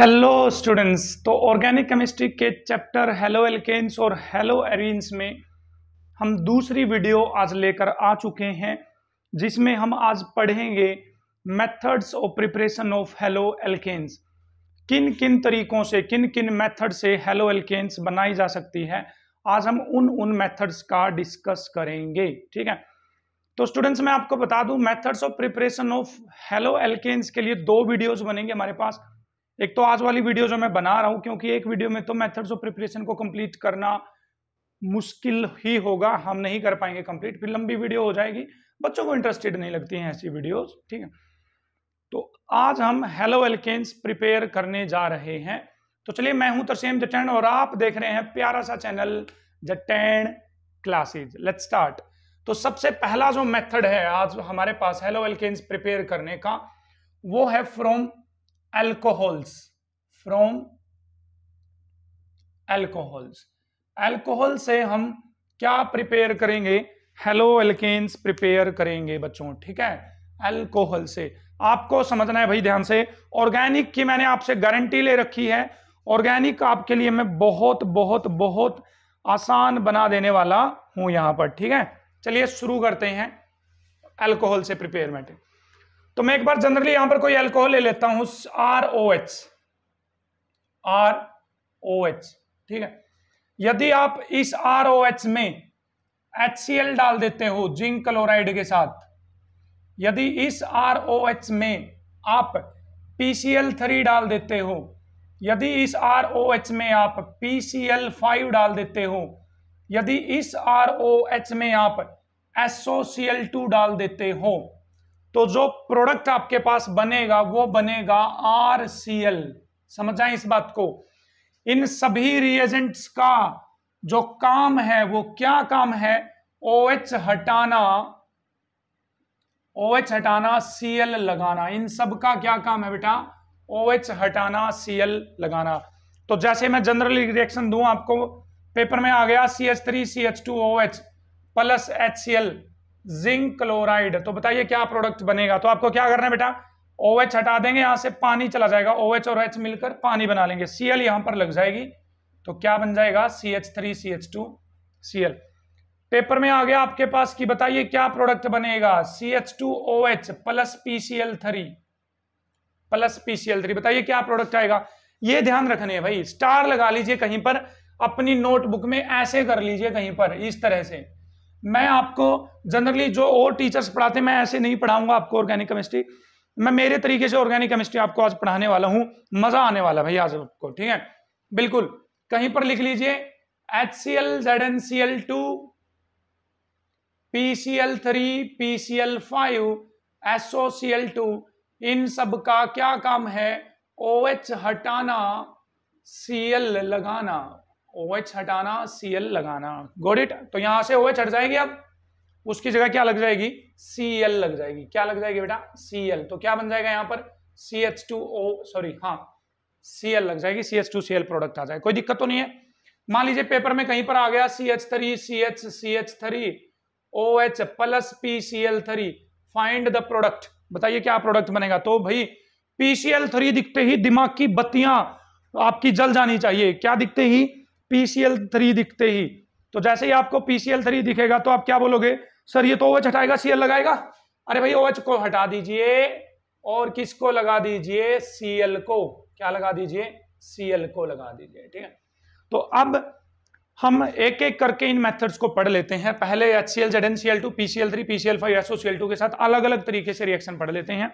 Hello students तो organic chemistry के chapter haloalkanes और हेलो एरिन्स में हम दूसरी वीडियो आज लेकर आ चुके हैं जिसमें हम आज पढ़ेंगे methods of preparation of haloalkanes किन किन तरीकों से किन किन मेथड से हेलो एल्केन्स बनाई जा सकती है आज हम उन उन मेथड्स का डिस्कस करेंगे ठीक है तो स्टूडेंट्स मैं आपको बता दूं methods of preparation of haloalkanes के लिए दो वीडियोज बनेंगे हमारे पास एक तो आज वाली वीडियो जो मैं बना रहा हूँ क्योंकि एक वीडियो में तो मेथड्स ऑफ प्रिपरेशन को कंप्लीट करना मुश्किल ही होगा हम नहीं कर पाएंगे कंप्लीट फिर लंबी वीडियो हो जाएगी बच्चों को इंटरेस्टेड नहीं लगती हैं ऐसी वीडियोस ठीक है तो आज हम हेलो एल्केन्स प्रिपेयर करने जा रहे हैं तो चलिए मैं हूं तरसेम जटैन और आप देख रहे हैं प्यारा सा चैनल जटैन क्लासेज लेट स्टार्ट तो सबसे पहला जो मेथड है आज हमारे पास हेलो एल्केन्स प्रिपेयर करने का वो है from alcohols from alcohols alcohol से हम क्या प्रिपेयर करेंगे हेलो एल्केन्स प्रिपेयर करेंगे बच्चों ठीक है एल्कोहल से आपको समझना है भाई ध्यान से ऑर्गेनिक की मैंने आपसे गारंटी ले रखी है ऑर्गेनिक आपके लिए मैं बहुत बहुत बहुत आसान बना देने वाला हूं यहां पर ठीक है चलिए शुरू करते हैं एल्कोहल से प्रिपेयरमेंट तो मैं एक बार जनरली यहां पर कोई अल्कोहल ले लेता हूं R O H R O H ठीक है यदि आप इस आर ओ एच में एच सी एल डाल देते हो जिंक क्लोराइड के साथ यदि इस आर ओ एच में आप पी सी एल थ्री डाल देते हो यदि इस आर ओ एच में आप पी सी एल फाइव डाल देते हो यदि इस आर ओ एच में आप एसओ सी एल टू डाल देते हो तो जो प्रोडक्ट आपके पास बनेगा वो बनेगा आर सी एल समझ जाए इस बात को इन सभी रिएजेंट्स का जो काम है वो क्या काम है ओ OH हटाना ओ OH हटाना सी एल लगाना इन सब का क्या काम है बेटा ओ OH हटाना सी एल लगाना तो जैसे मैं जनरल रिएक्शन दू आपको पेपर में आ गया C H three C H two O H plus H C L zinc chloride तो बताइए क्या प्रोडक्ट बनेगा तो आपको क्या करना है बेटा ओ हटा देंगे यहां से पानी चला जाएगा ओ और एच मिलकर पानी बना लेंगे सीएल यहां पर लग जाएगी तो क्या बन जाएगा C H three C H two C L paper में आ गया आपके पास कि बताइए क्या प्रोडक्ट बनेगा C H two O H plus PCL three plus PCL three बताइए क्या प्रोडक्ट आएगा ये ध्यान रखने है भाई स्टार लगा लीजिए कहीं पर अपनी नोटबुक में ऐसे कर लीजिए कहीं पर इस तरह से मैं आपको जनरली जो और टीचर्स पढ़ाते मैं ऐसे नहीं पढ़ाऊंगा आपको ऑर्गेनिक केमिस्ट्री मैं मेरे तरीके से ऑर्गेनिक केमिस्ट्री आपको आज पढ़ाने वाला हूँ मज़ा आने वाला भैया आज आपको ठीक है बिल्कुल कहीं पर लिख लीजिए H C L Z N C L two P C L three P C L five S O C L two इन सब का क्या काम है ओ OH एच हटाना सी एल लगाना OH हटाना Cl लगाना गोड इट तो यहां से ओ OH हट जाएगी अब उसकी जगह क्या लग जाएगी Cl लग जाएगी क्या लग जाएगी बेटा सी एल तो क्या बन जाएगा यहां पर C H two O sorry हाँ सी एल लग जाएगी C H two C L product आ जाएगा कोई दिक्कत तो नहीं है मान लीजिए पेपर में कहीं पर आ गया C H three C H C H three O H plus P C L three find the product बताइए क्या प्रोडक्ट बनेगा तो भाई पी सी एल थ्री दिखते ही दिमाग की बत्तियां आपकी जल जानी चाहिए क्या दिखते ही पीसीएल थ्री दिखते ही तो जैसे ही आपको पीसीएल थ्री दिखेगा तो आप क्या बोलोगे सर ये तो ओवच हटाएगा सीएल लगाएगा अरे भाई ओवच को हटा दीजिए और किसको लगा दीजिए सीएल को क्या लगा दीजिए सीएल को लगा दीजिए ठीक है तो अब हम एक एक करके इन मेथड्स को पढ़ लेते हैं पहले H C L Z N C L two P C L three P C L five SO C L two के साथ अलग अलग तरीके से रिएक्शन पढ़ लेते हैं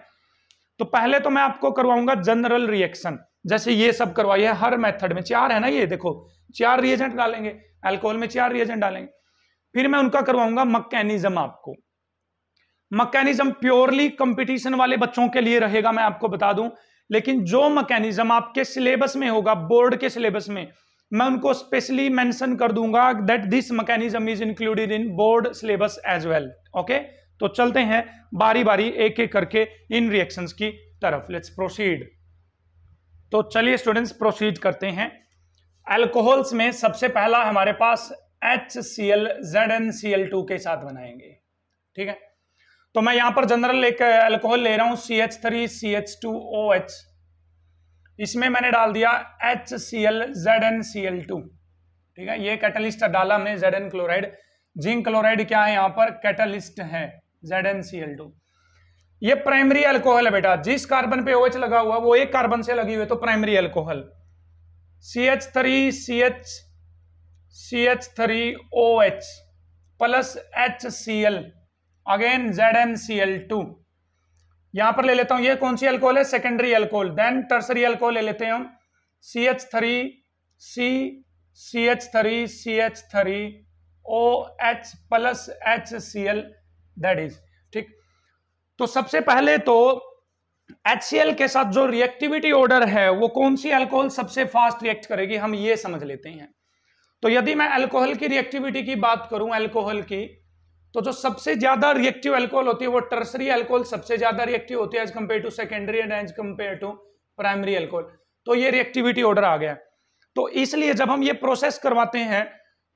तो पहले तो मैं आपको करवाऊंगा जनरल रिएक्शन जैसे ये सब करवाइए हर मेथड में चार है ना ये देखो चार रिएजेंट डालेंगे अल्कोहल में चार रिएजेंट डालेंगे फिर मैं उनका करवाऊंगा मकैनिज्म आपको मकैनिज्म प्योरली कंपटीशन वाले बच्चों के लिए रहेगा मैं आपको बता दूं लेकिन जो मकैनिज्म आपके सिलेबस में होगा बोर्ड के सिलेबस में मैं उनको स्पेशली मेंशन कर दूंगा that this mechanism is included in board syllabus as well okay तो चलते हैं बारी बारी एक एक करके इन रिएक्शंस की तरफ लेट्स प्रोसीड तो चलिए स्टूडेंट्स प्रोसीड करते हैं अल्कोहल्स में सबसे पहला हमारे पास H C L Z N C L two के साथ बनाएंगे ठीक है तो मैं यहां पर जनरल एक अल्कोहल ले रहा हूं C H three C H two O H इसमें मैंने डाल दिया H C L Z N C L two ठीक है ये कैटलिस्ट डाला हमने Z N chloride zinc chloride क्या है यहां पर कैटलिस्ट है Z N C L two ये प्राइमरी अल्कोहल है बेटा जिस कार्बन पे ओएच लगा हुआ वो एक कार्बन से लगी हुई तो primary alcohol C H three C H C H three O H plus H C L again Z N C L two यहां पर ले लेता हूं ये कौन सी अल्कोहल है secondary alcohol then tertiary alcohol ले लेते हैं हम C H three C C H three C H three O H plus H C L that is तो सबसे पहले तो HCl के साथ जो रिएक्टिविटी ऑर्डर है वो कौन सी अल्कोहल सबसे फास्ट रिएक्ट करेगी हम ये समझ लेते हैं तो यदि मैं अल्कोहल की रिएक्टिविटी की बात करूं अल्कोहल की तो जो सबसे ज्यादा रिएक्टिव अल्कोहल होती है वो टर्सरी अल्कोहल सबसे ज्यादा रिएक्टिव होती है as compare to secondary and as compare to primary alcohol तो ये रिएक्टिविटी ऑर्डर आ गया तो इसलिए जब हम ये प्रोसेस करवाते हैं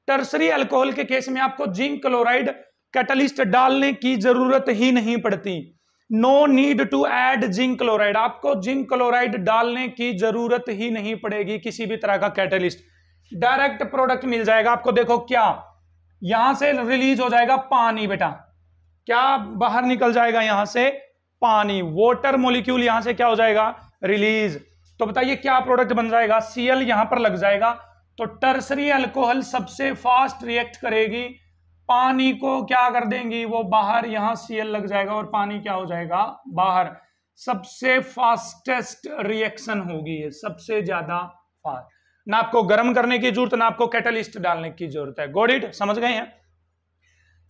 टर्सरी अल्कोहल के केस में आपको जिंक क्लोराइड कैटलिस्ट डालने की जरूरत ही नहीं पड़ती no need to add zinc chloride आपको जिंक क्लोराइड डालने की जरूरत ही नहीं पड़ेगी किसी भी तरह का कैटलिस्ट डायरेक्ट प्रोडक्ट मिल जाएगा आपको देखो क्या यहां से रिलीज हो जाएगा पानी बेटा क्या बाहर निकल जाएगा यहां से पानी वॉटर मोलिक्यूल यहां से क्या हो जाएगा रिलीज तो बताइए क्या प्रोडक्ट बन जाएगा सीएल यहां पर लग जाएगा तो टर्सरी अल्कोहल सबसे फास्ट रिएक्ट करेगी पानी को क्या कर देंगी वो बाहर यहां सीएल लग जाएगा और पानी क्या हो जाएगा बाहर सबसे फास्टेस्ट रिएक्शन होगी ये सबसे ज्यादा फास्ट ना आपको गर्म करने की जरूरत ना आपको कैटलिस्ट डालने की जरूरत है गोडिट समझ गए हैं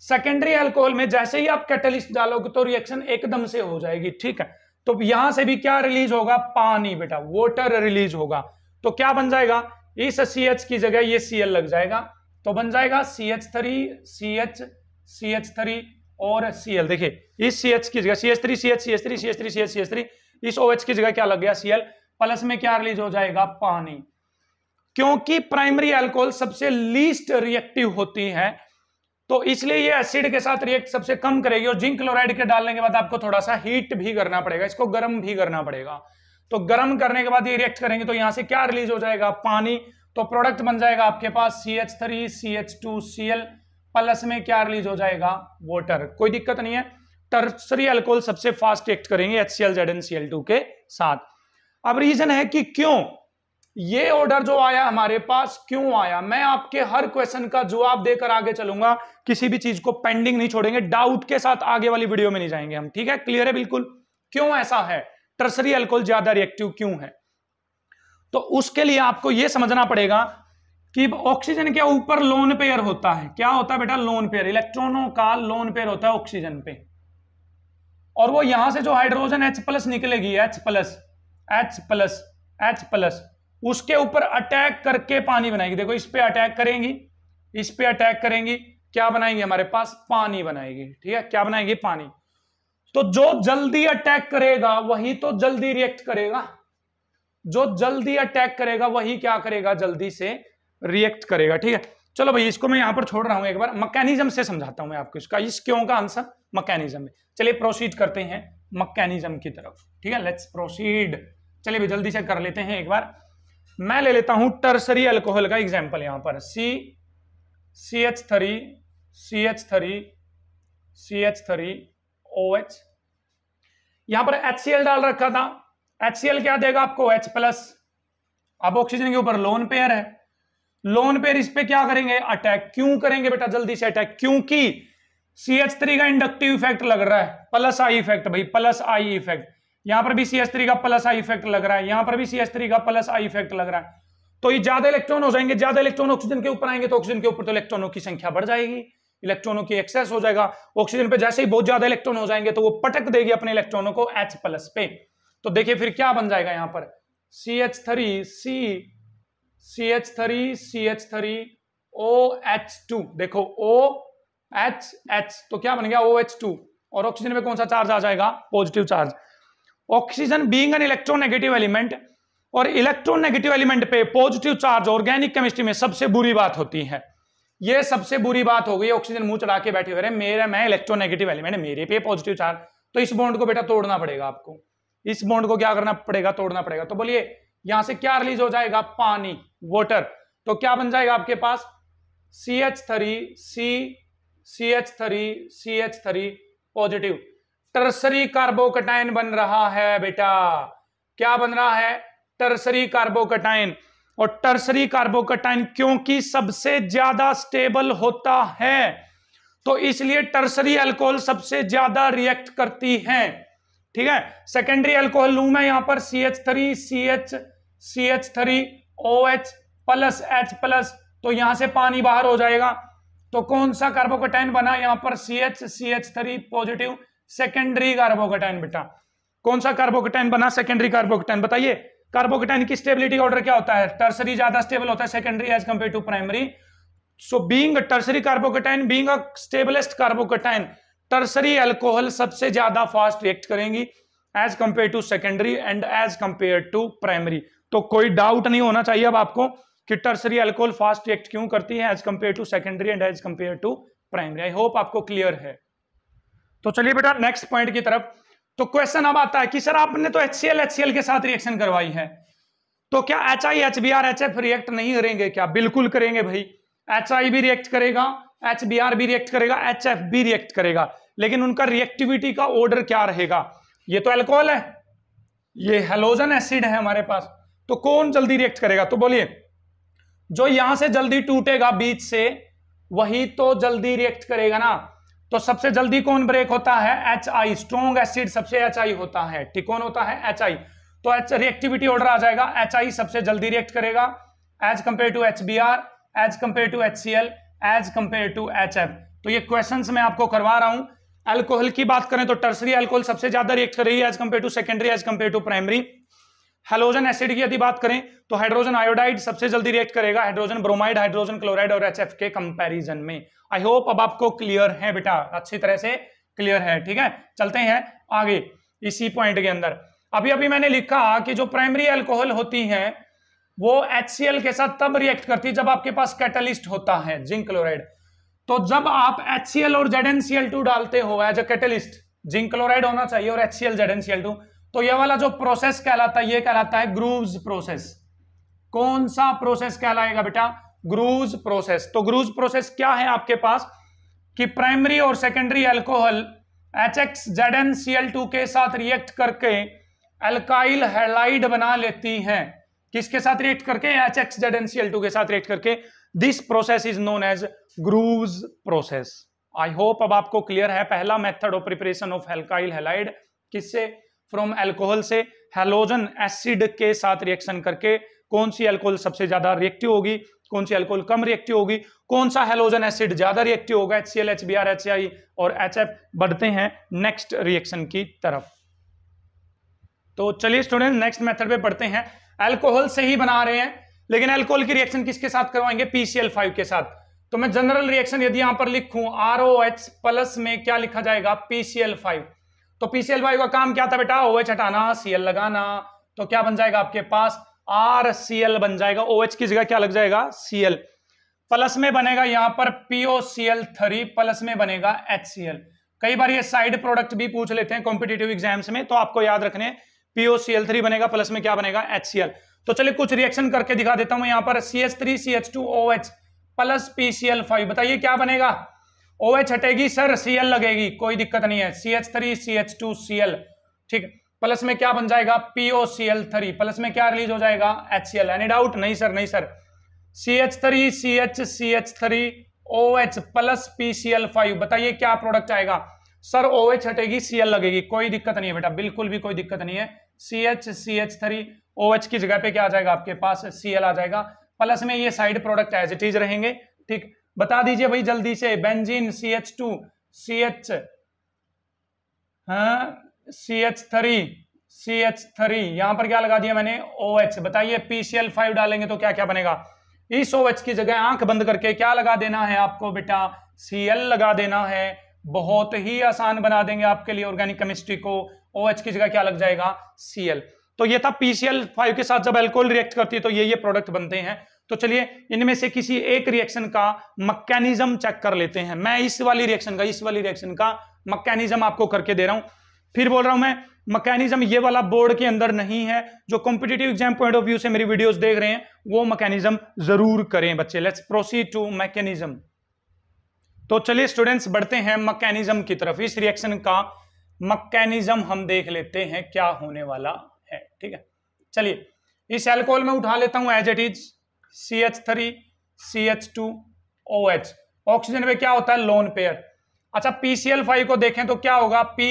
सेकेंडरी अल्कोहल में जैसे ही आप कैटलिस्ट डालोगे तो रिएक्शन एकदम से हो जाएगी ठीक है तो यहां से भी क्या रिलीज होगा पानी बेटा वॉटर रिलीज होगा तो क्या बन जाएगा इस सी की जगह ये सीएल लग जाएगा तो बन जाएगा C H three C H C H three और सी एल देखिए इस सी एच की जगह C H three C H C H three C H three C H C H three इस ओ एच की जगह क्या लग गया सी एल प्लस में क्या रिलीज हो जाएगा पानी क्योंकि प्राइमरी एल्कोहल सबसे लीस्ट रिएक्टिव होती है तो इसलिए ये एसिड के साथ रिएक्ट सबसे कम करेगी और जिंक क्लोराइड के डालने के बाद आपको थोड़ा सा हीट भी करना पड़ेगा इसको गर्म भी करना पड़ेगा तो गर्म करने के बाद ये रिएक्ट करेंगे तो यहां से क्या रिलीज हो जाएगा पानी तो प्रोडक्ट बन जाएगा आपके पास C H three C H two C L plus में क्या रिलीज हो जाएगा वॉटर कोई दिक्कत नहीं है टर्सरी अल्कोहल सबसे फास्ट एक्ट करेंगे H C L Z N C L two के साथ अब रीजन है कि क्यों ये ऑर्डर जो आया हमारे पास क्यों आया मैं आपके हर क्वेश्चन का जवाब देकर आगे चलूंगा किसी भी चीज को पेंडिंग नहीं छोड़ेंगे डाउट के साथ आगे वाली वीडियो में नहीं जाएंगे हम ठीक है क्लियर है बिल्कुल क्यों ऐसा है टर्सरी अल्कोहल ज्यादा रिएक्टिव क्यों है तो उसके लिए आपको यह समझना पड़ेगा कि ऑक्सीजन के ऊपर लोन पेयर होता है क्या होता है बेटा लोन पेयर इलेक्ट्रॉनों का लोन पेयर होता है ऑक्सीजन पे और वो यहां से जो हाइड्रोजन एच प्लस निकलेगी H plus H plus H plus उसके ऊपर अटैक करके पानी बनाएगी देखो इस पे अटैक करेंगी इस पे अटैक करेंगी क्या बनाएंगे हमारे पास पानी बनाएगी ठीक है क्या बनाएगी पानी तो जो जल्दी अटैक करेगा वही तो जल्दी रिएक्ट करेगा जो जल्दी अटैक करेगा वही क्या करेगा जल्दी से रिएक्ट करेगा ठीक है चलो भाई इसको मैं यहां पर छोड़ रहा हूं एक बार मकैनिज्म से समझाता हूं मैं आपको इसका इस क्यों का आंसर मैकेनिज्म है चलिए प्रोसीड करते हैं मकैनिज्म की तरफ ठीक है लेट्स प्रोसीड चलिए भाई जल्दी से कर लेते हैं एक बार मैं ले लेता हूं टर्सरी अल्कोहल का एग्जाम्पल यहां पर C C H three C H three C H three O H यहां पर एच सी एल डाल रखा था एच क्या देगा आपको H प्लस अब ऑक्सीजन के ऊपर लोन पेयर है लोन पेयर इस पे क्या करेंगे अटैक क्यों करेंगे बेटा जल्दी से अटैक क्योंकि सी एच थ्री का इंडक्टिव इफेक्ट लग रहा है प्लस आई इफेक्ट भाई प्लस आई इफेक्ट यहां पर भी सी एच थ्री का प्लस आई इफेक्ट लग रहा है यहां पर भी सी एच थ्री का प्लस आई इफेक्ट लग रहा है तो ये ज्यादा इलेक्ट्रॉन हो जाएंगे ज्यादा इलेक्ट्रॉन ऑक्सीजन के ऊपर आएंगे तो ऑक्सीजन के ऊपर तो इलेक्ट्रॉनों की संख्या बढ़ जाएगी इलेक्ट्रॉनों की एक्सेस हो जाएगा ऑक्सीजन पे जैसे ही बहुत ज्यादा इलेक्ट्रॉन हो जाएंगे तो वो पटक देगी अपने इलेक्ट्रॉनों को एच प्लस पे तो देखिए फिर क्या बन जाएगा यहां पर C H three C C H three C H three O H two देखो ओ एच एच तो क्या बन गया ओ एच टू और ऑक्सीजन में कौन सा चार्ज आ जाएगा positive charge oxygen being an electronegative element और इलेक्ट्रोनेगेटिव एलिमेंट पे पॉजिटिव चार्ज ऑर्गेनिक केमिस्ट्री में सबसे बुरी बात होती है ये सबसे बुरी बात हो गई ऑक्सीजन मुंह चढ़ा के बैठे हुए मेरे मैं इलेक्ट्रोनेगेटिव एलिमेंट मेरे पे पॉजिटिव चार्ज तो इस बॉन्ड को बेटा तोड़ना पड़ेगा आपको इस बॉन्ड को क्या करना पड़ेगा तोड़ना पड़ेगा तो बोलिए यहां से क्या रिलीज हो जाएगा पानी वॉटर तो क्या बन जाएगा आपके पास C H three C C H three C H three positive tertiary carbocation बन रहा है बेटा क्या बन रहा है टर्सरी कार्बोकटाइन और टर्सरी कार्बोकटाइन क्योंकि सबसे ज्यादा स्टेबल होता है तो इसलिए टर्सरी अल्कोहल सबसे ज्यादा रिएक्ट करती हैं ठीक है सेकेंडरी एल्कोहल लू मैं यहां पर C H three C H C H three O H plus H plus तो यहां से पानी बाहर हो जाएगा तो कौन सा कार्बोकोटाइन बना यहां पर C H C H three positive secondary carbocation बेटा कौन सा कार्बोकोटाइन बना सेकेंडरी कार्बोकोटाइन बताइए कार्बोकोटाइन की स्टेबिलिटी ऑर्डर क्या होता है टर्सरी ज्यादा स्टेबल होता है secondary as compare to primary so being tertiary carbocation being stablest carbocation tertiary alcohol सबसे ज्यादा फास्ट रिएक्ट करेंगी as compare to secondary and as compare to primary तो कोई डाउट नहीं होना चाहिए अब आपको कि टर्सरी अल्कोहल फास्ट रिएक्ट क्यों करती है as compare to secondary and as compare to primary I hope आपको क्लियर है तो चलिए बेटा नेक्स्ट पॉइंट की तरफ तो क्वेश्चन अब आता है कि सर आपने तो HCl HCl के साथ रिएक्शन करवाई है तो क्या HI HBr HF रिएक्ट नहीं करेंगे क्या बिल्कुल करेंगे भाई HI भी रिएक्ट करेगा एच बी आर भी रिएक्ट करेगा एच एफ भी रिएक्ट करेगा लेकिन उनका रिएक्टिविटी का ऑर्डर क्या रहेगा ये तो एल्कोहल है ये हेलोजन एसिड है हमारे पास तो कौन जल्दी रिएक्ट करेगा तो बोलिए जो यहां से जल्दी टूटेगा बीच से वही तो जल्दी रिएक्ट करेगा ना तो सबसे जल्दी कौन ब्रेक होता है एच आई स्ट्रॉन्ग एसिड सबसे एच आई होता है ठीक कौन होता है एच आई तो एच रिएक्टिविटी ऑर्डर आ जाएगा एच आई सबसे जल्दी रिएक्ट करेगा as compare to H B R as compare to H C L as compare to H F तो ये क्वेश्चन मैं आपको करवा रहा हूं अल्कोहल की बात करें तो टर्सरी अल्कोहल सबसे ज्यादा रिएक्ट कर रही है as compare to secondary as compare to primary halogen acid की यदि बात करें तो हाइड्रोजन आयोडाइड सबसे जल्दी रिएक्ट करेगा हाइड्रोजन ब्रोमाइड हाइड्रोजन क्लोराइड और एच के कंपेरिजन में आई होप अब आपको क्लियर है बेटा अच्छी तरह से क्लियर है ठीक है चलते हैं आगे इसी पॉइंट के अंदर अभी अभी मैंने लिखा कि जो प्राइमरी अल्कोहल होती हैं वो HCl के साथ तब रिएक्ट करती है जब आपके पास कैटलिस्ट होता है जिंक क्लोराइड तो जब आप HCl और ZnCl2 डालते हो as a catalyst zinc chloride होना चाहिए और HCl ZnCl2 तो ये वाला जो प्रोसेस कहलाता है ये कहलाता है ग्रूव्स प्रोसेस कौन सा प्रोसेस कहलाएगा बेटा ग्रूव्स प्रोसेस तो ग्रूव्स प्रोसेस क्या है आपके पास कि प्राइमरी और secondary alcohol H X Z N C L two के साथ रिएक्ट करके अल्काइल हेलाइड बना लेती हैं किसके साथ रिएक्ट करके H X Z N C L two के साथ रिएक्ट करके this process is known as Grove process I hope अब आपको क्लियर है पहला method of preparation of alkyl halide किससे फ्रॉम एल्कोहल से हेलोजन एसिड के साथ रिएक्शन करके कौन सी एल्कोहल सबसे ज्यादा रिएक्टिव होगी कौन सी एल्कोहल कम रिएक्टिव होगी कौन सा हेलोजन एसिड ज्यादा रिएक्टिव होगा H C L H B R H I और एच एफ बढ़ते हैं नेक्स्ट रिएक्शन की तरफ तो चलिए स्टूडेंट नेक्स्ट मेथड पे बढ़ते हैं एल्कोहल से ही बना रहे हैं लेकिन एल्कोहल की रिएक्शन किसके साथ करवाएंगे पीसीएल फाइव के साथ तो मैं जनरल रिएक्शन यदि यहां पर लिखूं आर ओ एच प्लस में क्या लिखा जाएगा पीसीएल फाइव तो पीसीएल फाइव का काम क्या था बेटा ओ एच हटाना सीएल लगाना तो क्या बन जाएगा आपके पास आर सी एल बन जाएगा ओ एच की जगह क्या लग जाएगा सीएल प्लस में बनेगा यहां पर P O C L three plus में बनेगा एच सी एल कई बार ये साइड प्रोडक्ट भी पूछ लेते हैं कॉम्पिटेटिव एग्जाम्स में तो आपको याद रखने पीओसीएल थ्री बनेगा प्लस में क्या बनेगा एचसीएल तो चलिए कुछ रिएक्शन करके दिखा देता हूं यहां पर C H three C H two O H plus P C L five बताइए क्या बनेगा ओ एच हटेगी सर सी एल लगेगी कोई दिक्कत नहीं है C H three C H two C L ठीक प्लस में क्या बन जाएगा P O C L three plus में क्या रिलीज हो जाएगा H C L any doubt नहीं सर नहीं sir C H three C H C H three O H plus P C L five बताइए क्या प्रोडक्ट आएगा सर ओ एच हटेगी सी एल लगेगी कोई दिक्कत नहीं है बेटा बिल्कुल भी कोई दिक्कत नहीं है C H C H three O H की जगह पे क्या आ जाएगा आपके पास सी एल आ जाएगा प्लस में ये side product as it is रहेंगे ठीक बता दीजिए भाई जल्दी से benzene C H two C H C H three C H three यहां पर क्या लगा दिया मैंने ओ एच बताइए पीसीएल फाइव डालेंगे तो क्या क्या बनेगा इस ओ एच की जगह आंख बंद करके क्या लगा देना है आपको बेटा सी एल लगा देना है बहुत ही आसान बना देंगे आपके लिए ऑर्गेनिक केमिस्ट्री को ओ OH की जगह क्या लग जाएगा Cl तो ये था PCl5 के साथ जब एल्कोहल रिएक्ट करती है तो ये ये प्रोडक्ट बनते हैं तो चलिए इनमें से किसी एक रिएक्शन का मकैनिज्म चेक कर लेते हैं मैं इस वाली रिएक्शन का इस वाली रिएक्शन का मकैनिज्म आपको करके दे रहा हूं फिर बोल रहा हूं मैं मकैनिज्म ये वाला बोर्ड के अंदर नहीं है जो competitive exam point of view से मेरी वीडियोस देख रहे हैं वो मकैनिज्म जरूर करें बच्चे लेट्स प्रोसीड टू मैकेनिज्म तो चलिए स्टूडेंट्स बढ़ते हैं मकैनिज्म की तरफ इस रिएक्शन का मकैनिज्म हम देख लेते हैं क्या होने वाला है ठीक है चलिए इस एल्कोहल में उठा लेता हूं as it is C H three C H two O H oxygen में क्या होता है लोन पेयर अच्छा पी सी एल फाइव को देखें तो क्या होगा P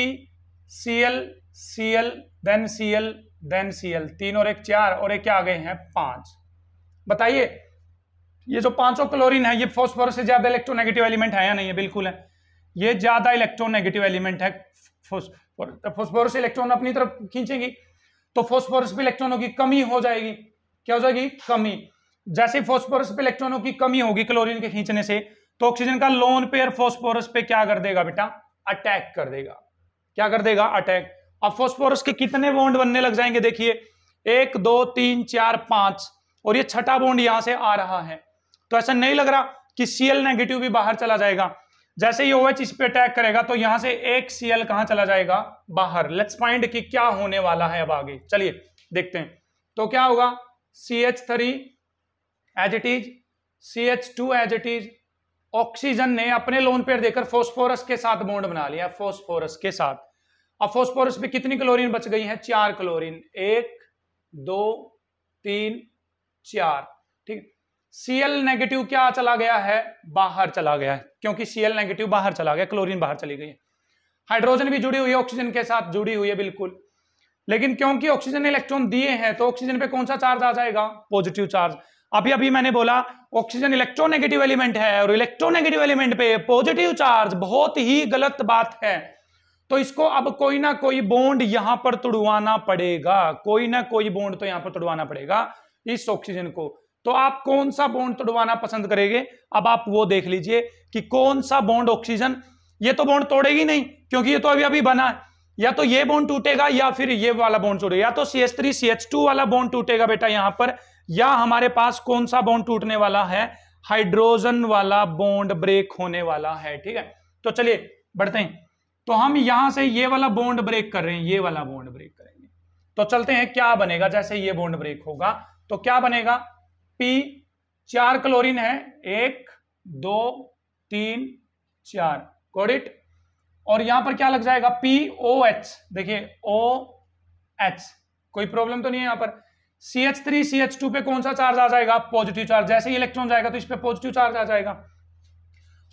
C L C L then C L then C L तीन और एक चार और एक क्या आ गए हैं पांच बताइए ये जो पांचों क्लोरीन है ये फॉस्फोरस से ज्यादा इलेक्ट्रोनेगेटिव एलिमेंट है या नहीं है बिल्कुल है ये ज्यादा इलेक्ट्रोनेगेटिव एलिमेंट है फोस्फोरस तो इलेक्ट्रॉन अपनी तरफ खींचेगी तो फोस्फोरस पे इलेक्ट्रॉनों की कमी हो जाएगी क्या हो जाएगी कमी जैसे फोस्फोरस पे इलेक्ट्रॉनों की कमी होगी क्लोरीन के खींचने से तो ऑक्सीजन का लोन पेयर फोस्फोरस पे क्या कर देगा बेटा अटैक कर देगा क्या कर देगा अटैक अब फोस्फोरस के कितने बॉन्ड बनने लग जाएंगे देखिए एक दो तीन चार पांच और ये छठा बॉन्ड यहां से आ रहा है तो ऐसा नहीं लग रहा कि सीएल नेगेटिव भी बाहर चला जाएगा जैसे ही ओएच इस पर अटैक करेगा तो यहां से एक सीएल कहां चला जाएगा बाहर लेट्स फाइंड कि क्या होने वाला है अब आगे चलिए देखते हैं तो क्या होगा C H three as it is C H two as it is oxygen ने अपने लोन पेयर देकर फोस्फोरस के साथ बॉन्ड बना लिया फोस्फोरस के साथ अब फोस्फोरस में कितनी क्लोरीन बच गई है चार क्लोरीन एक दो तीन चार ठीक सीएल नेगेटिव क्या चला गया है बाहर चला गया है क्योंकि सीएल नेगेटिव बाहर चला गया क्लोरीन बाहर चली गई है हाइड्रोजन भी जुड़ी हुई है ऑक्सीजन के साथ जुड़ी हुई है बिल्कुल लेकिन क्योंकि ऑक्सीजन इलेक्ट्रॉन दिए हैं तो ऑक्सीजन पे कौन सा चार्ज आ जाएगा पॉजिटिव चार्ज अभी अभी मैंने बोला ऑक्सीजन इलेक्ट्रोनेगेटिव एलिमेंट है और इलेक्ट्रोनेगेटिव एलिमेंट पे पॉजिटिव चार्ज बहुत ही गलत बात है तो इसको अब कोई ना कोई बोन्ड यहां पर तुड़वाना पड़ेगा कोई ना कोई बोन्ड तो यहां पर तुड़वाना पड़ेगा इस ऑक्सीजन को तो आप कौन सा बॉन्ड तोड़वाना पसंद करेंगे अब आप वो देख लीजिए कि कौन सा बॉन्ड ऑक्सीजन ये तो बॉन्ड तोड़ेगी नहीं क्योंकि ये तो अभी अभी बना है या तो ये बॉन्ड टूटेगा या फिर ये वाला बॉन्ड टूटेगा या तो C H three C H two वाला बॉन्ड टूटेगा बेटा यहां पर या हमारे पास कौन सा बॉन्ड टूटने वाला है हाइड्रोजन वाला बॉन्ड ब्रेक होने वाला है ठीक है तो चलिए बढ़ते हैं तो हम यहां से ये वाला बॉन्ड ब्रेक कर रहे हैं ये वाला बॉन्ड ब्रेक करेंगे तो चलते हैं क्या बनेगा जैसे ये बॉन्ड ब्रेक होगा तो क्या बनेगा पी चार क्लोरीन है एक दो तीन चार गॉट इट और यहां पर क्या लग जाएगा पी ओ एच देखिए ओ एच कोई प्रॉब्लम तो नहीं है यहां पर C H three C H two पे कौन सा चार्ज आ जाएगा पॉजिटिव चार्ज जैसे ही इलेक्ट्रॉन जाएगा तो इस पे पॉजिटिव चार्ज आ जाएगा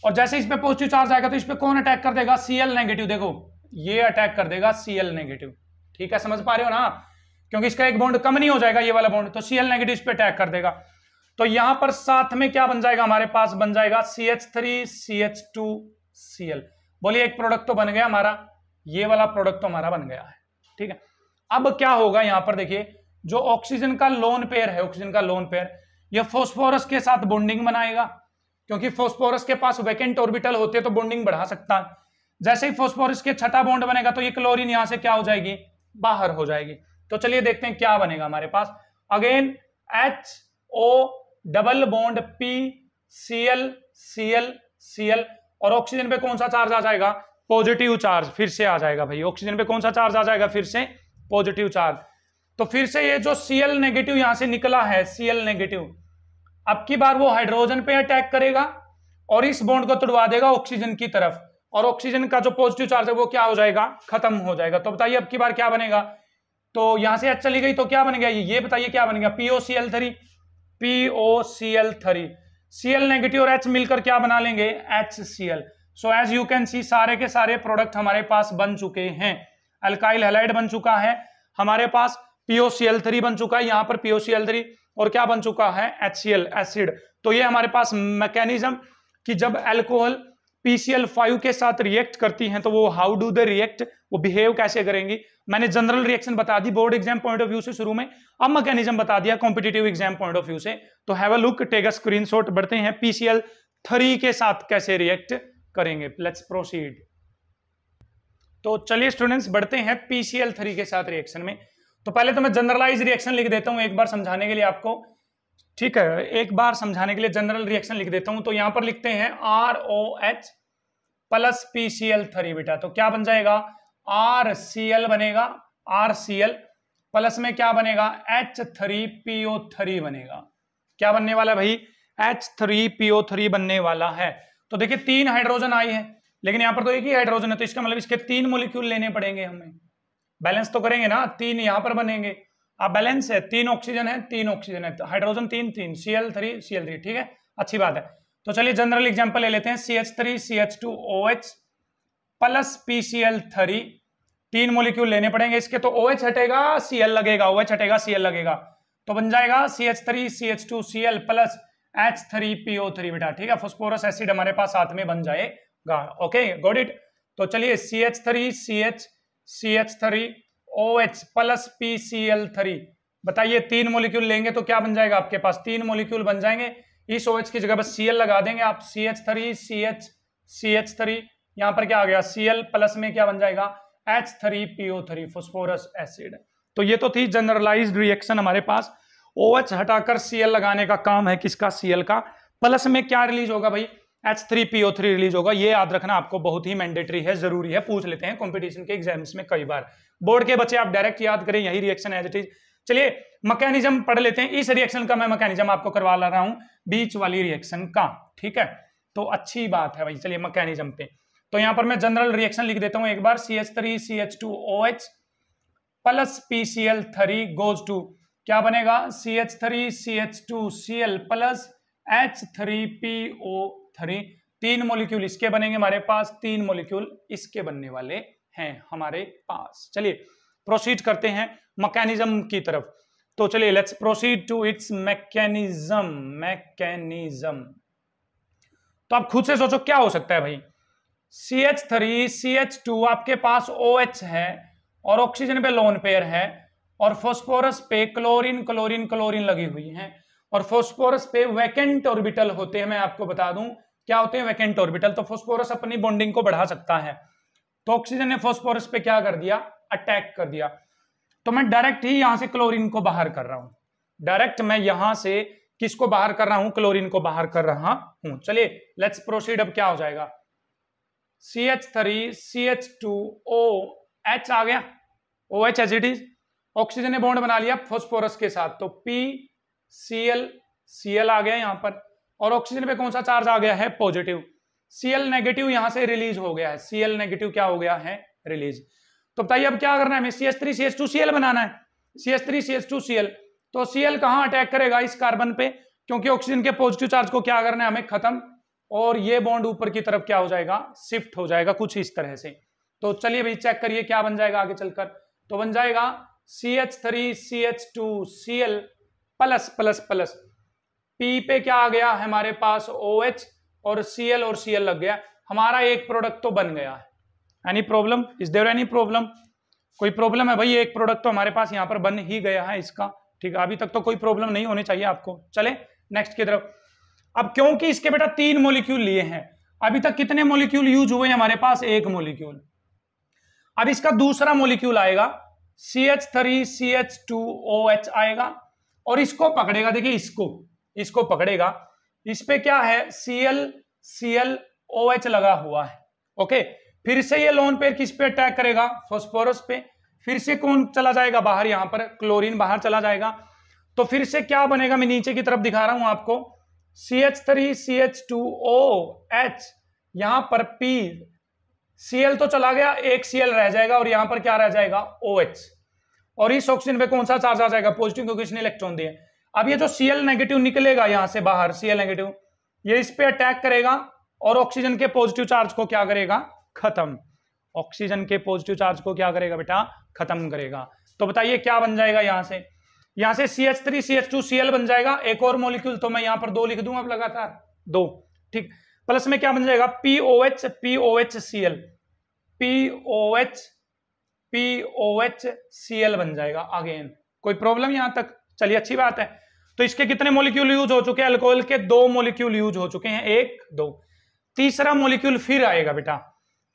और जैसे इस पे पॉजिटिव चार्ज आएगा तो इस पे कौन अटैक कर देगा सीएल नेगेटिव देखो ये अटैक कर देगा सीएल नेगेटिव ठीक है समझ पा रहे हो ना क्योंकि इसका एक बॉन्ड कम नहीं हो जाएगा ये वाला बॉन्ड तो सीएल नेगेटिव इस पर अटैक कर देगा तो यहां पर साथ में क्या बन जाएगा हमारे पास बन जाएगा C H three C H two C L बोलिए एक प्रोडक्ट तो बन गया हमारा ये वाला प्रोडक्ट तो हमारा बन गया है ठीक है अब क्या होगा यहां पर देखिए जो ऑक्सीजन का लोन पेयर है ऑक्सीजन का लोन पेयर यह फोस्फोरस के साथ बॉन्डिंग बनाएगा क्योंकि फोस्फोरस के पास वैकेंट ऑर्बिटल होते तो बॉन्डिंग बढ़ा सकता है जैसे ही फोस्फोरस के छठा बॉन्ड बनेगा तो ये क्लोरीन यहां से क्या हो जाएगी बाहर हो जाएगी तो चलिए देखते हैं क्या बनेगा हमारे पास again H O double bond P C L C L C L और ऑक्सीजन पे कौन सा चार्ज आ जाएगा पॉजिटिव चार्ज फिर से आ जाएगा भाई ऑक्सीजन पे कौन सा चार्ज आ जाएगा फिर से पॉजिटिव चार्ज तो फिर से ये जो सी एल नेगेटिव यहां से निकला है सी एल नेगेटिव अब की बार वो हाइड्रोजन पे अटैक करेगा और इस बॉन्ड को तुड़वा देगा ऑक्सीजन की तरफ और ऑक्सीजन का जो पॉजिटिव चार्ज है वो क्या हो जाएगा खत्म हो जाएगा तो बताइए अब की बार क्या बनेगा तो यहां से एच चली गई तो क्या बन गया ये बताइए क्या बन गया P O C L three P O C L three C L negative और एच मिलकर क्या बना लेंगे H C L so as you can see सारे के सारे प्रोडक्ट हमारे पास बन चुके हैं अल्काइल हेलाइड बन चुका है हमारे पास पीओसीएल थ्री बन चुका है यहां पर पीओसीएल थ्री और क्या बन चुका है एच एसिड तो ये हमारे पास मैकेनिज्म कि जब एल्कोहल पीसीएल फाइव के साथ रिएक्ट करती हैं तो वो हाउ डू दे रिएक्ट वो बिहेव कैसे करेंगी मैंने जनरल रिएक्शन बता दी board exam point of view से शुरू में अब मैकेनिज्म बता दिया competitive exam point of view से तो have a look take a screenshot बढ़ते हैं पीसीएल थ्री के साथ कैसे रिएक्ट करेंगे लेट्स प्रोसीड तो चलिए स्टूडेंट्स बढ़ते हैं पीसीएल थ्री के साथ रिएक्शन में तो पहले तो मैं जनरलाइज रिएक्शन लिख देता हूं एक बार समझाने के लिए आपको ठीक है एक बार समझाने के लिए जनरल रिएक्शन लिख देता हूं तो यहां पर लिखते हैं R O H plus P C L three बेटा तो क्या बन जाएगा आर सी एल बनेगा आर सी एल प्लस में क्या बनेगा H three P O three बनेगा क्या बनने वाला भाई H three P O three बनने वाला है तो देखिए तीन हाइड्रोजन आई है लेकिन यहां पर तो एक ही हाइड्रोजन है तो इसका मतलब इसके तीन मोलिक्यूल लेने पड़ेंगे हमें बैलेंस तो करेंगे ना तीन यहां पर बनेंगे अब बैलेंस है तीन ऑक्सीजन है तीन ऑक्सीजन है हाइड्रोजन तो तीन तीन C L three C L three ठीक है अच्छी बात है तो चलिए जनरल एग्जाम्पल ले लेते हैं C H three C H two O H plus P C L three तीन मोलिक्यूल लेने पड़ेंगे इसके तो ओ एच हटेगा सी एल लगेगा ओ एच हटेगा सी एल लगेगा तो बन जाएगा C H three C H two C L plus H three P O three बेटा ठीक है फोस्फोरस एसिड हमारे पास साथ में बन जाएगा ओके गॉड इट तो चलिए C H three C H C H three O H plus P C L three बताइए तीन मोलिक्यूल लेंगे तो क्या बन जाएगा आपके पास तीन मोलिक्यूल बन जाएंगे इस OH की जगह बस सी एल लगा देंगे आप C H three C H C H three यहां पर क्या आ गया सी एल प्लस में क्या बन जाएगा H three P O three phosphorus acid तो ये तो थी जनरलाइज रिएक्शन हमारे पास ओ OH हटाकर सी एल लगाने का काम है किसका सी एल का प्लस में क्या रिलीज होगा भाई H three PO three release होगा ये याद रखना आपको बहुत ही मैंडेटरी है जरूरी है पूछ लेते हैं कॉम्पिटिशन के एग्जाम्स में कई बार बोर्ड के बच्चे आप डायरेक्ट याद करें यही रिएक्शन एज इट इज चलिए मैकेनिज्म पढ़ लेते हैं इस रिएक्शन का मैं मैकेनिज्म आपको करवा ला रहा हूं बीच वाली रिएक्शन का ठीक है तो अच्छी बात है भाई चलिए मैकेनिज्म पे तो यहां पर मैं जनरल रिएक्शन लिख देता हूं एक बार C H three C H two O H plus P C L three goes to क्या बनेगा C H three C H two C L plus H three P O three तीन molecule इसके बनेंगे हमारे पास तीन मोलिक्यूल इसके बनने वाले हैं हमारे पास चलिए प्रोसीड करते हैं मैकेनिज्म की तरफ तो चलिए let's proceed to its mechanism mechanism तो आप खुद से सोचो क्या हो सकता है भाई C H three C H two आपके पास ओ OH एच है और ऑक्सीजन पे लोन पेयर है और फॉस्फोरस पे क्लोरीन क्लोरीन क्लोरीन लगी हुई है और फॉस्फोरस पे वैकेंट ऑर्बिटल होते हैं मैं आपको बता दूं क्या होते हैं वैकेंट ऑर्बिटल तो फॉस्फोरस अपनी बॉन्डिंग को बढ़ा सकता है तो ऑक्सीजन ने फॉस्फोरस पे क्या कर दिया अटैक कर दिया तो मैं डायरेक्ट ही यहां से क्लोरीन को बाहर कर रहा हूं डायरेक्ट मैं यहां से किसको बाहर कर रहा हूं क्लोरीन को बाहर कर रहा हूं चलिए लेट्स प्रोसीड अब क्या हो जाएगा C H three C H two O H आ गया O H H it is oxygen ने बॉन्ड बना लिया फॉस्फोरस के साथ तो P C L C L आ गया यहां पर और ऑक्सीजन पे कौन सा चार्ज आ गया है पॉजिटिव सीएल नेगेटिव यहां से रिलीज हो गया है सीएल नेगेटिव क्या हो गया है रिलीज तो बताइए अब क्या करना है हमें C S three C S two C L बनाना है C S three C S two तो सीएल कहां कहाँ अटैक करेगा इस कार्बन पे क्योंकि ऑक्सीजन के पॉजिटिव चार्ज को क्या करना है हमें खत्म और ये बॉन्ड ऊपर की तरफ क्या हो जाएगा शिफ्ट हो जाएगा कुछ इस तरह से तो चलिए भाई चेक करिए क्या बन जाएगा आगे चलकर तो बन जाएगा C H three C H two C L plus plus plus P पे क्या आ गया हमारे पास ओ OH और सी और सी लग गया हमारा एक प्रोडक्ट तो बन गया है any problem is there any problem कोई प्रॉब्लम है भाई एक प्रोडक्ट तो हमारे पास यहाँ पर बन ही गया है इसका ठीक है अभी तक तो कोई प्रॉब्लम नहीं होनी चाहिए आपको चले नेक्स्ट की तरफ अब क्योंकि इसके बेटा तीन मोलिक्यूल लिए हैं अभी तक कितने मोलिक्यूल यूज हुए हैं हमारे पास एक मोलिक्यूल अब इसका दूसरा मोलिक्यूल आएगा C H three C H two O H आएगा और इसको पकड़ेगा देखिए इसको इसको पकड़ेगा इस पे क्या है C L C L O H लगा हुआ है ओके फिर से ये लोन पेयर किस पे अटैक करेगा फॉस्फोरस पे फिर से कौन चला जाएगा बाहर यहां पर क्लोरीन बाहर चला जाएगा तो फिर से क्या बनेगा मैं नीचे की तरफ दिखा रहा हूं आपको C H three C H two O H यहां पर पी सी एल तो चला गया एक सी एल रह जाएगा और यहां पर क्या रह जाएगा ओ OH. एच और इस ऑक्सीजन पे कौन सा चार्ज आ जाएगा पॉजिटिव क्योंकि इसने इलेक्ट्रॉन दिया अब ये जो सीएल नेगेटिव निकलेगा यहां से बाहर सीएल नेगेटिव ये इस पर अटैक करेगा और ऑक्सीजन के पॉजिटिव चार्ज को क्या करेगा खत्म ऑक्सीजन के पॉजिटिव चार्ज को क्या करेगा बेटा खत्म करेगा तो बताइए क्या बन जाएगा यहां से यहां से C H three C H two C L बन जाएगा एक और मोलिक्यूल तो मैं यहां पर दो लिख दूंगा अब लगातार दो ठीक प्लस में क्या बन जाएगा PO H PO H C L PO H PO H C L बन जाएगा अगेन कोई प्रॉब्लम यहां तक चलिए अच्छी बात है तो इसके कितने मोलिक्यूल यूज हो चुके हैं अल्कोहल के दो मोलिक्यूल यूज हो चुके हैं एक दो तीसरा मोलिक्यूल फिर आएगा बेटा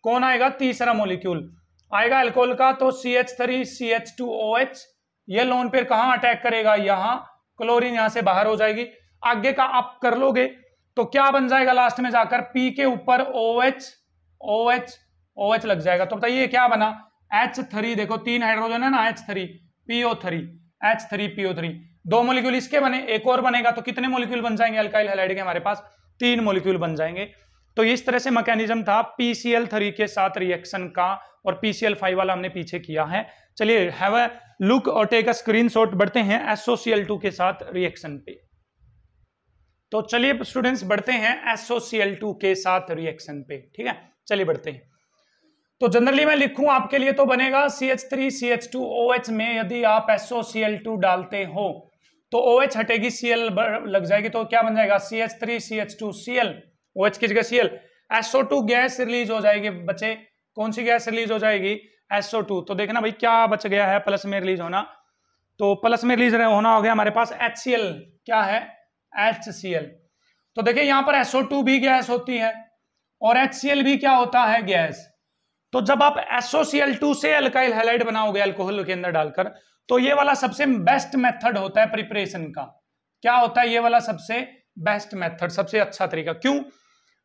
कौन आएगा तीसरा मोलिक्यूल आएगा अल्कोहल का तो C H three C H two O H ये लोन पेयर कहां अटैक करेगा यहाँ क्लोरीन यहां से बाहर हो जाएगी आगे का आप कर लोगे तो क्या बन जाएगा लास्ट में जाकर पी के ऊपर O H O H O H लग जाएगा तो बताइए क्या बना एच थ्री देखो तीन हाइड्रोजन है ना H three PO three H three PO three दो मोलिक्यूल इसके बने एक और बनेगा तो कितने मोलिक्यूल बन जाएंगे अल्काइल हेलाइड के हमारे पास तीन मोलिक्यूल बन जाएंगे तो इस तरह से मैकेनिज्म था पीसीएल थ्री के साथ रिएक्शन का और पीसीएल फाइव वाला हमने पीछे किया है चलिए हैव अ लुक और टेक अ स्क्रीनशॉट बढ़ते हैं एसओसीएल टू के साथ रिएक्शन पे तो चलिए स्टूडेंट्स बढ़ते हैं एसओसीएल टू के साथ रिएक्शन पे ठीक है चलिए बढ़ते हैं तो जनरली मैं लिखूं आपके लिए तो बनेगा C H three C H two O H में यदि आप एसओसीएल टू डालते हो तो ओ OH हटेगी सी लग जाएगी तो क्या बन जाएगा C H three C H two C L O H की जगह C L SO two gas release हो जाएगी बच्चे कौन सी गैस रिलीज हो जाएगी एसओ टू तो देखना भाई क्या बच गया है प्लस में रिलीज होना तो प्लस में रिलीज होना हो गया हमारे पास एच सी एल क्या है एच सी एल तो देखिये यहां पर एसओ टू भी गैस होती है और एच सी एल भी क्या होता है गैस तो जब आप एल टू से अल्काइल हेलाइड बनाओगे अल्कोहल के अंदर डालकर तो ये वाला सबसे बेस्ट मेथड होता है प्रिपरेशन का क्या होता है ये वाला सबसे बेस्ट मेथड सबसे अच्छा तरीका क्यों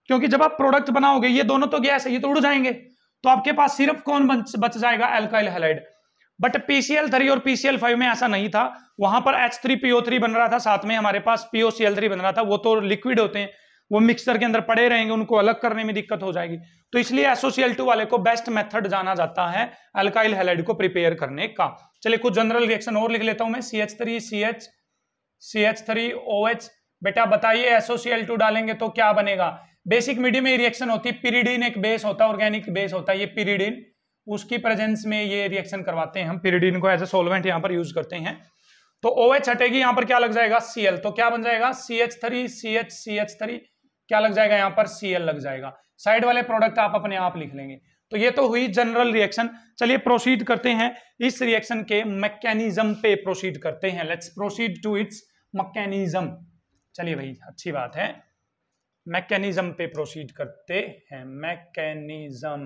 क्योंकि जब आप प्रोडक्ट बनाओगे ये दोनों तो गैस है ये तो उड़ जाएंगे तो आपके पास सिर्फ कौन बच जाएगा alkyl halide but PCL three और पीसीएल फाइव में ऐसा नहीं था वहां पर एच थ्री पीओ थ्री बन रहा था साथ में हमारे पास पीओसीएल थ्री बन रहा था वो तो लिक्विड होते हैं वो मिक्सर के अंदर पड़े रहेंगे उनको अलग करने में दिक्कत हो जाएगी तो इसलिए एसोसियल टू वाले को बेस्ट मेथड जाना जाता है अल्काइल हेलाइड को प्रिपेयर करने का चलिए कुछ जनरल रिएक्शन और लिख लेता हूं मैं C H three C H C H three O H बेटा बताइए एसोसीएल टू डालेंगे तो क्या बनेगा बेसिक मीडियम में रिएक्शन होती है पिरीडीन एक बेस होता है ऑर्गेनिक बेस होता है ये पिरीडीन उसकी प्रेजेंस में ये रिएक्शन करवाते हैं हम पिरीडीन को एज ए सोलवेंट यहां पर यूज करते हैं तो ओ एच हटेगी यहां पर क्या लग जाएगा सीएल तो क्या बन जाएगा C H three C H C H three क्या लग जाएगा यहाँ पर सी लग जाएगा साइड वाले प्रोडक्ट आप अपने आप लिख लेंगे तो ये तो हुई जनरल रिएक्शन चलिए प्रोसीड करते हैं इस रिएक्शन के मैकेनिज्म पे प्रोसीड करते हैं let's proceed to its mechanism चलिए भाई अच्छी बात है मैकेनिज्म पे प्रोसीड करते हैं मैकेनिज्म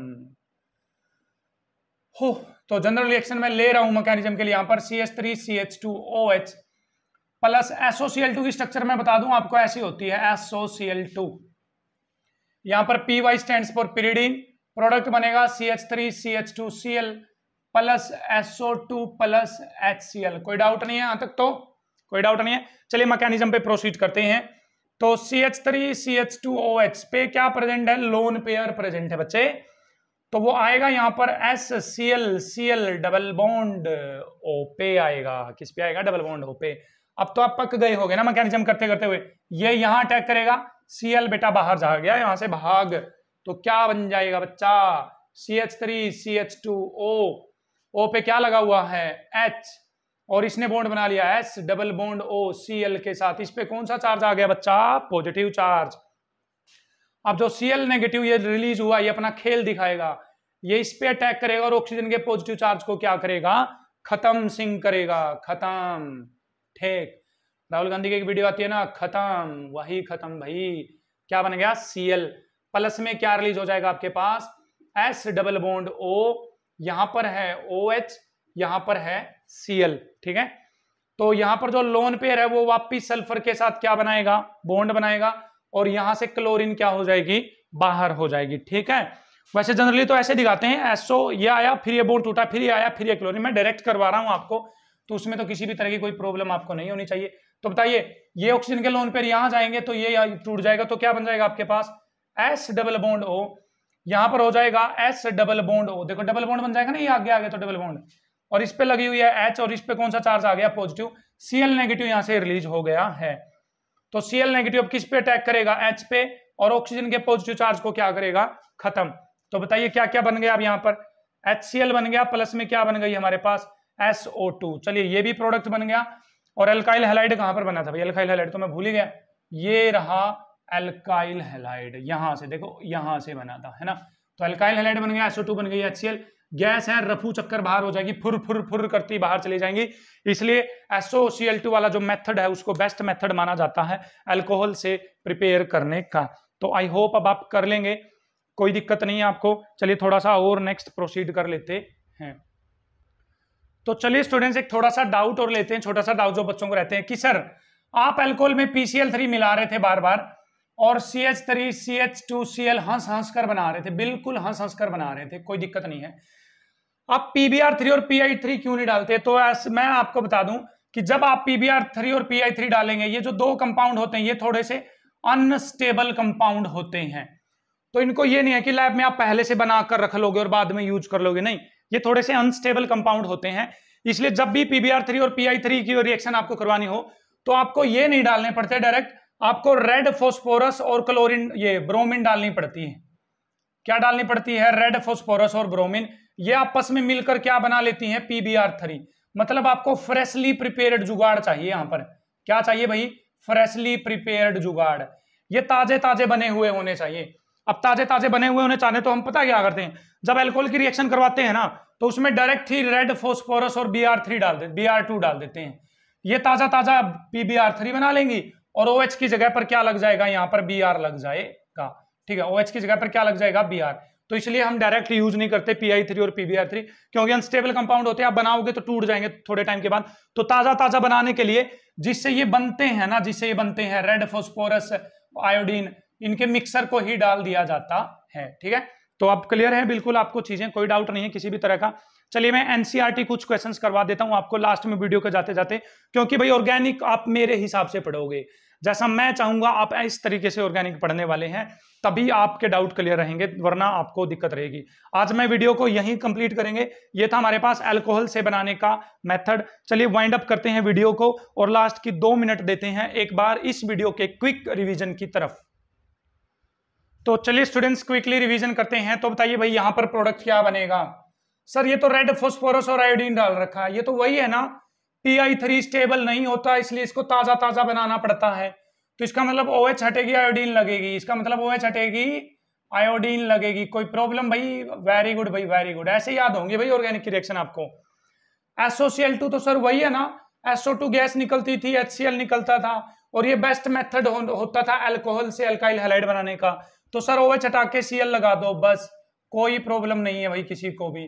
हो तो जनरल रिएक्शन में ले रहा हूं मैकेनिज्म के लिए यहां पर C H three C H two O H plus SOCL two की स्ट्रक्चर में बता दूं आपको ऐसी होती है एसओसीएल टू यहां पर P Y stand for pyridine product बनेगा C H three C H two C L plus SO two plus H C L कोई डाउट नहीं है यहां तक तो कोई डाउट नहीं है चलिए मैकेनिज्म पे प्रोसीड करते हैं तो C H three C H two O H पे क्या प्रेजेंट है लोन पेयर प्रेजेंट है बच्चे तो वो आएगा यहां पर S C L C L double bond O पे आएगा किस पे आएगा डबल बॉन्ड ओ पे अब तो आप पक गए गए ना मैकेनिज्म करते करते हुए ये यहां अटैक करेगा सीएल बेटा बाहर जा गया यहां से भाग तो क्या बन जाएगा बच्चा C H three C H two O O पे क्या लगा हुआ है एच और इसने बोन्ड बना लिया S double bond O C L के साथ इस पे कौन सा चार्ज आ गया बच्चा पॉजिटिव चार्ज अब जो सी एल नेगेटिव ये रिलीज हुआ ये अपना खेल दिखाएगा ये इस पे अटैक करेगा और ऑक्सीजन के पॉजिटिव चार्ज को क्या करेगा खत्म सिंह करेगा खत्म ठेक राहुल गांधी की एक वीडियो आती है ना खत्म वही खत्म भाई क्या बन गया सीएल प्लस में क्या रिलीज हो जाएगा आपके पास एस डबल बॉन्ड ओ यहां पर है ओ एच यहां पर है सीएल ठीक है तो यहां पर जो लोन पेयर है वो वापिस सल्फर के साथ क्या बनाएगा बॉन्ड बनाएगा और यहां से क्लोरीन क्या हो जाएगी बाहर हो जाएगी ठीक है वैसे जनरली तो ऐसे दिखाते हैं एसओ ये आया फिर ये बोर्ड टूटा फिर ये आया फिर ये क्लोरीन मैं डायरेक्ट करवा रहा हूं आपको तो उसमें तो किसी भी तरह की कोई प्रॉब्लम आपको नहीं होनी चाहिए तो बताइए ये ऑक्सीजन के लोन पेयर यहां जाएंगे तो ये टूट जाएगा तो क्या बन जाएगा आपके पास एस डबल बॉन्ड ओ यहां पर हो जाएगा एस डबल बॉन्ड ओ देखो डबल बॉन्ड बन जाएगा ना ये आगे आगे तो डबल बॉन्ड और इस पे लगी हुई है एच और इस पे कौन सा चार्ज आ गया पॉजिटिव सीएल नेगेटिव यहां से रिलीज हो गया है तो सीएल नेगेटिव किस पे अटैक करेगा एच पे और ऑक्सीजन के पॉजिटिव चार्ज को क्या करेगा खत्म तो बताइए क्या क्या बन गया अब यहां पर एच सी एल बन गया प्लस में क्या बन गई हमारे पास SO2 चलिए ये भी प्रोडक्ट बन गया और एल्काइल हेलाइड कहां पर बना था भाई एल्काइल हेलाइड तो मैं भूल ही गया ये रहा एल्काइल हेलाइड यहां से देखो यहां से बना था है ना तो एल्काइल हेलाइड बन गया एसओ बन गई एचसीएल गैस है रफू चक्कर बाहर हो जाएगी फुर फुर फुर करती बाहर चली जाएंगी इसलिए एसओसीएल टू वाला जो मेथड है उसको बेस्ट मेथड माना जाता है अल्कोहल से प्रिपेयर करने का तो आई होप अब आप कर लेंगे कोई दिक्कत नहीं है आपको चलिए थोड़ा सा और नेक्स्ट प्रोसीड कर लेते हैं तो चलिए स्टूडेंट्स एक थोड़ा सा डाउट और लेते हैं छोटा सा डाउट जो बच्चों को रहते हैं कि सर आप एल्कोहल में पीसीएल थ्री मिला रहे थे बार बार और C H three C H two C L हंस हंस कर बना रहे थे बिल्कुल हंस हंस कर बना रहे थे कोई दिक्कत नहीं है आप पीबीआर थ्री और पी आई थ्री क्यों नहीं डालते तो मैं आपको बता दूं कि जब आप पीबीआर थ्री और पी आई थ्री डालेंगे ये जो दो कंपाउंड होते हैं ये थोड़े से अनस्टेबल कंपाउंड होते हैं तो इनको ये नहीं है कि लैब में आप पहले से बना कर रख लोगे और बाद में यूज कर लोगे नहीं ये थोड़े से अनस्टेबल कंपाउंड होते हैं इसलिए जब भी पीबीआर थ्री और पीआई थ्री की रिएक्शन आपको करवानी हो तो आपको ये नहीं डालने पड़ते डायरेक्ट आपको रेड फोस्फोरस और क्लोरिन ये ब्रोमिन डालनी पड़ती है क्या डालनी पड़ती है रेड फोस्फोरस और ब्रोमिन ये आपस में मिलकर क्या बना लेती हैं पीबीआर थ्री मतलब आपको फ्रेशली प्रिपेयर्ड जुगाड़ चाहिए यहां पर क्या चाहिए भाई फ्रेशली प्रिपेयर्ड जुगाड़ ये ताजे ताजे बने हुए होने चाहिए अब ताजे ताजे बने हुए उन्हें चाहने तो हम पता क्या करते हैं जब एल्कोहल की रिएक्शन करवाते हैं ना तो उसमें डायरेक्ट ही रेड फोस्फोरस और बी आर थ्री डाल दे बी आर टू डाल देते हैं ये ताजा ताजा पी बी आर थ्री बना लेंगी और ओ OH की जगह पर क्या लग जाएगा यहाँ पर बी आर लग जाएगा ठीक है ओ OH की जगह पर क्या लग जाएगा बी आर तो इसलिए हम डायरेक्ट यूज नहीं करते पी आई थ्री और पी बी आर थ्री क्योंकि अनस्टेबल कंपाउंड होते हैं आप बनाओगे तो टूट जाएंगे थोड़े टाइम के बाद तो ताजा ताजा बनाने के लिए जिससे ये बनते हैं ना जिससे ये बनते हैं रेड फोस्फोरस आयोडीन इनके मिक्सर को ही डाल दिया जाता है ठीक है तो अब क्लियर है बिल्कुल आपको चीजें कोई डाउट नहीं है किसी भी तरह का चलिए मैं एनसीआरटी e कुछ क्वेश्चंस करवा देता हूं आपको लास्ट में वीडियो के जाते जाते क्योंकि भाई ऑर्गेनिक आप मेरे हिसाब से पढ़ोगे जैसा मैं चाहूंगा आप इस तरीके से ऑर्गेनिक पढ़ने वाले हैं तभी आपके डाउट क्लियर रहेंगे वरना आपको दिक्कत रहेगी आज मैं वीडियो को यहीं कंप्लीट करेंगे ये था हमारे पास अल्कोहल से बनाने का मेथड चलिए वाइंड अप करते हैं वीडियो को और लास्ट की दो मिनट देते हैं एक बार इस वीडियो के क्विक रिविजन की तरफ तो चलिए स्टूडेंट्स क्विकली रिवीजन करते हैं तो बताइए भाई यहाँ पर प्रोडक्ट क्या बनेगा सर ये तो रेड फोस्फोरस और आयोडीन डाल रखा है ये तो वही है ना पी थ्री स्टेबल नहीं होता इसलिए इसको ताज़ा ताज़ा बनाना पड़ता है तो इसका मतलब ओ एच हटेगी आयोडीन लगेगी इसका मतलब ओ एच हटेगी आयोडीन लगेगी कोई प्रॉब्लम भाई वेरी गुड भाई वेरी गुड ऐसे याद होंगे भाई ऑर्गेनिक रिएक्शन आपको एसओसीएल तो सर वही है ना एसओ गैस निकलती थी एच निकलता था और ये बेस्ट मेथड हो, होता था एल्कोहल से अल्काइल हेलाइड बनाने का तो सर ओवे हटा के सी लगा दो बस कोई प्रॉब्लम नहीं है भाई किसी को भी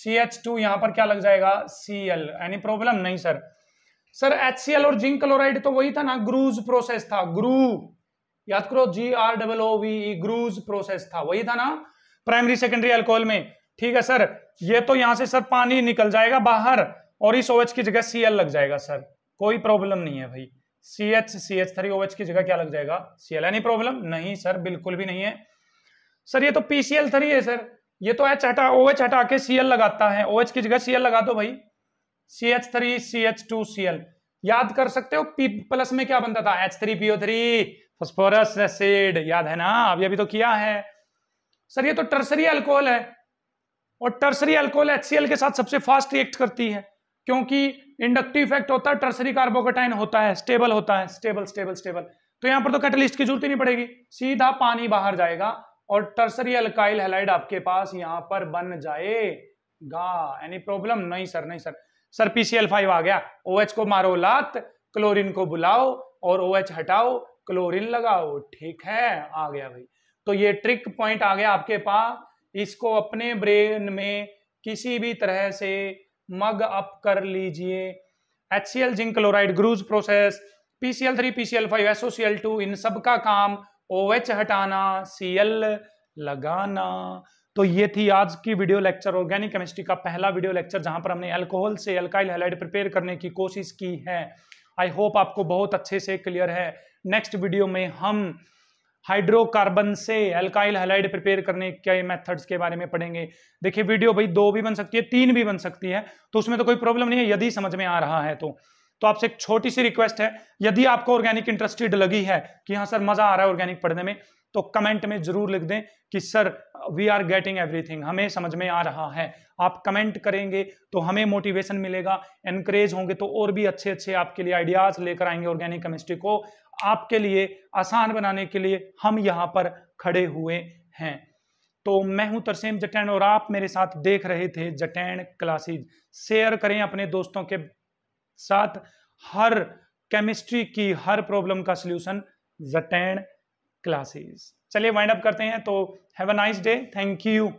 सी एच टू यहाँ पर क्या लग जाएगा सी एल एनी प्रॉब्लम नहीं sir sir H C L और जिंक क्लोराइड तो वही था ना ग्रूज प्रोसेस था ग्रू याद करो G R double O V Groves process था वही था ना प्राइमरी सेकेंडरी अल्कोहल में ठीक है सर ये तो यहां से सर पानी निकल जाएगा बाहर और इस ओवेच की जगह सीएल लग जाएगा सर कोई प्रॉब्लम नहीं है भाई C H C H three O H की जगह क्या लग जाएगा सी एल एनी प्रॉब्लम नहीं सर बिल्कुल भी नहीं है सर ये तो पी सी एल थ्री है सर ये तो एच हटा ओ एच हटा के सी एल लगाता है ओ एच की जगह सी एल लगा दो भाई C H three C H two C L याद कर सकते हो पी प्लस में क्या बनता था H three PO three phosphorus acid याद है ना अभी अभी तो किया है सर ये तो टर्सरी अल्कोहल है और टर्सरी अल्कोहल एच के साथ सबसे फास्ट रिएक्ट करती है क्योंकि इंडक्टिव इफेक्ट होता है टर्सरी कार्बोकोटाइन होता है स्टेबल होता है स्टेबल स्टेबल स्टेबल तो यहां पर तो कैटलिस्ट की जरूरत ही नहीं पड़ेगी सीधा पानी बाहर जाएगा और टर्सरी अल्काइल हेलाइड आपके पास यहां पर बन जाएगा एनी प्रॉब्लम नहीं सर नहीं सर सर पीसीएल फाइव आ गया ओ OH को मारो लात क्लोरिन को बुलाओ और ओ OH हटाओ क्लोरिन लगाओ ठीक है आ गया भाई तो ये ट्रिक पॉइंट आ गया आपके पास इसको अपने ब्रेन में किसी भी तरह से मग अप कर लीजिए H C L zinc chloride Groves process PCL PCL three PCl3 PCl5 टू इन सब का काम ओ एच हटाना सी एल लगाना तो ये थी आज की वीडियो लेक्चर ऑर्गेनिक केमिस्ट्री का पहला वीडियो लेक्चर जहां पर हमने अल्कोहल से अल्काइल हेलाइड प्रिपेयर करने की कोशिश की है आई होप आपको बहुत अच्छे से क्लियर है नेक्स्ट वीडियो में हम हाइड्रोकार्बन से अल्काइल हेलाइड प्रिपेयर करने के मेथड्स के बारे में पढ़ेंगे देखिए वीडियो भाई दो भी बन सकती है तीन भी बन सकती है तो उसमें तो कोई प्रॉब्लम नहीं है यदि समझ में आ रहा है तो तो आपसे एक छोटी सी रिक्वेस्ट है यदि आपको ऑर्गेनिक इंटरेस्टेड लगी है कि हाँ सर मजा आ रहा है ऑर्गेनिक पढ़ने में तो कमेंट में जरूर लिख दें कि sir we are getting everything हमें समझ में आ रहा है आप कमेंट करेंगे तो हमें मोटिवेशन मिलेगा एनकरेज होंगे तो और भी अच्छे अच्छे आपके लिए आइडियाज लेकर आएंगे ऑर्गेनिक केमिस्ट्री को आपके लिए आसान बनाने के लिए हम यहाँ पर खड़े हुए हैं तो मैं हूं तरसेम जटैन और आप मेरे साथ देख रहे थे जटैन क्लासेज शेयर करें अपने दोस्तों के साथ हर केमिस्ट्री की हर प्रॉब्लम का सोल्यूशन जटैन क्लासेज चलिए वाइंड अप करते हैं तो have a nice day thank you